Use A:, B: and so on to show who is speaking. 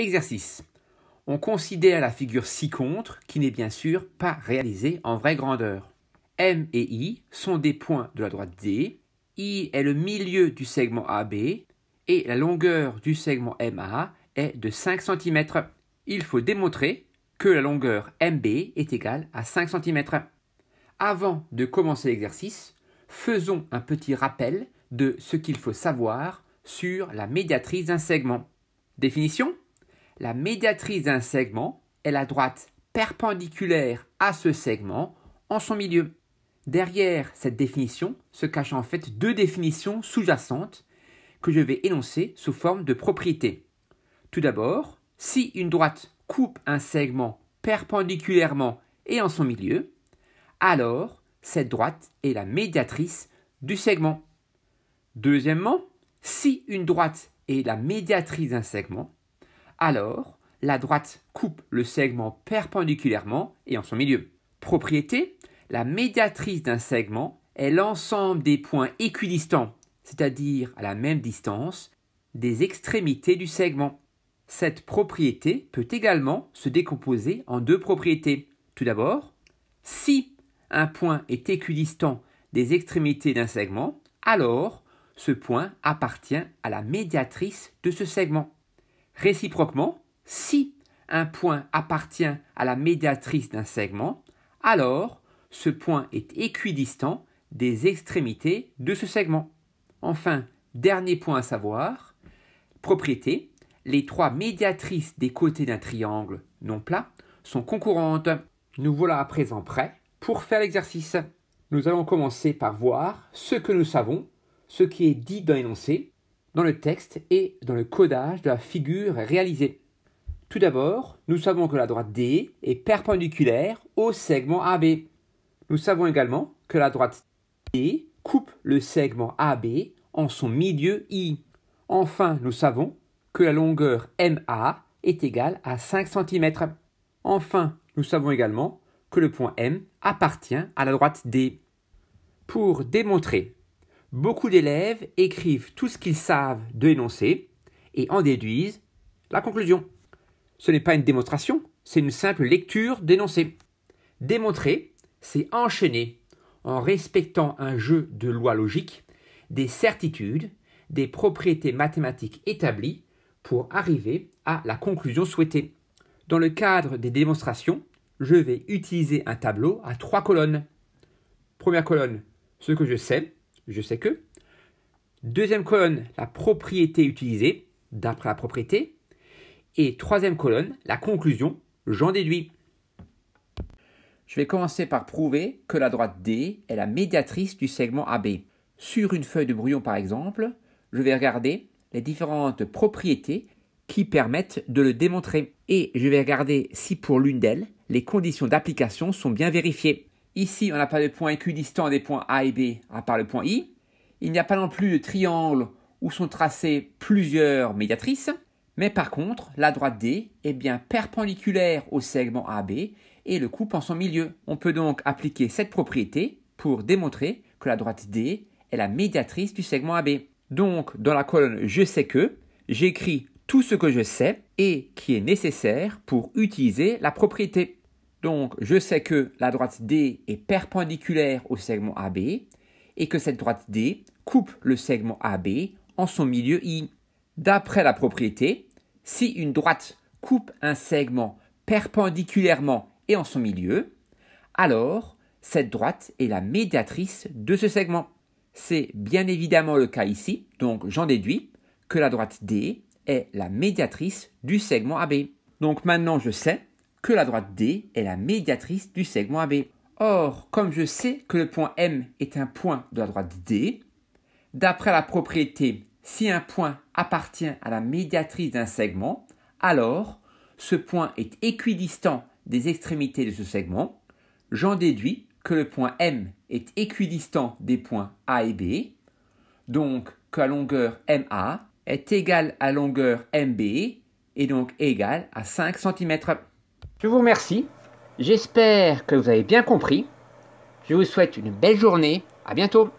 A: Exercice. On considère la figure ci-contre qui n'est bien sûr pas réalisée en vraie grandeur. M et I sont des points de la droite D, I est le milieu du segment AB et la longueur du segment MA est de 5 cm. Il faut démontrer que la longueur MB est égale à 5 cm. Avant de commencer l'exercice, faisons un petit rappel de ce qu'il faut savoir sur la médiatrice d'un segment. Définition la médiatrice d'un segment est la droite perpendiculaire à ce segment en son milieu. Derrière cette définition se cachent en fait deux définitions sous-jacentes que je vais énoncer sous forme de propriétés. Tout d'abord, si une droite coupe un segment perpendiculairement et en son milieu, alors cette droite est la médiatrice du segment. Deuxièmement, si une droite est la médiatrice d'un segment, alors, la droite coupe le segment perpendiculairement et en son milieu. Propriété, la médiatrice d'un segment est l'ensemble des points équidistants, c'est-à-dire à la même distance, des extrémités du segment. Cette propriété peut également se décomposer en deux propriétés. Tout d'abord, si un point est équidistant des extrémités d'un segment, alors ce point appartient à la médiatrice de ce segment. Réciproquement, si un point appartient à la médiatrice d'un segment, alors ce point est équidistant des extrémités de ce segment. Enfin, dernier point à savoir, propriété, les trois médiatrices des côtés d'un triangle non plat sont concourantes. Nous voilà à présent prêts pour faire l'exercice. Nous allons commencer par voir ce que nous savons, ce qui est dit dans l'énoncé, dans le texte et dans le codage de la figure réalisée. Tout d'abord, nous savons que la droite D est perpendiculaire au segment AB. Nous savons également que la droite D coupe le segment AB en son milieu I. Enfin, nous savons que la longueur MA est égale à 5 cm. Enfin, nous savons également que le point M appartient à la droite D. Pour démontrer Beaucoup d'élèves écrivent tout ce qu'ils savent de l'énoncé et en déduisent la conclusion. Ce n'est pas une démonstration, c'est une simple lecture d'énoncé. Démontrer, c'est enchaîner, en respectant un jeu de lois logiques, des certitudes, des propriétés mathématiques établies pour arriver à la conclusion souhaitée. Dans le cadre des démonstrations, je vais utiliser un tableau à trois colonnes. Première colonne, ce que je sais, je sais que. Deuxième colonne, la propriété utilisée, d'après la propriété. Et troisième colonne, la conclusion, j'en déduis. Je vais commencer par prouver que la droite D est la médiatrice du segment AB. Sur une feuille de brouillon par exemple, je vais regarder les différentes propriétés qui permettent de le démontrer. Et je vais regarder si pour l'une d'elles, les conditions d'application sont bien vérifiées. Ici, on n'a pas de point équidistant des points A et B, à part le point I. Il n'y a pas non plus de triangle où sont tracées plusieurs médiatrices. Mais par contre, la droite D est bien perpendiculaire au segment AB et le coupe en son milieu. On peut donc appliquer cette propriété pour démontrer que la droite D est la médiatrice du segment AB. Donc, dans la colonne Je sais que, j'écris tout ce que je sais et qui est nécessaire pour utiliser la propriété. Donc, je sais que la droite D est perpendiculaire au segment AB et que cette droite D coupe le segment AB en son milieu I. D'après la propriété, si une droite coupe un segment perpendiculairement et en son milieu, alors cette droite est la médiatrice de ce segment. C'est bien évidemment le cas ici, donc j'en déduis que la droite D est la médiatrice du segment AB. Donc maintenant je sais que la droite D est la médiatrice du segment AB. Or, comme je sais que le point M est un point de la droite D, d'après la propriété, si un point appartient à la médiatrice d'un segment, alors ce point est équidistant des extrémités de ce segment. J'en déduis que le point M est équidistant des points A et B, donc que la longueur MA est égale à la longueur MB et donc égale à 5 cm. Je vous remercie. J'espère que vous avez bien compris. Je vous souhaite une belle journée. À bientôt.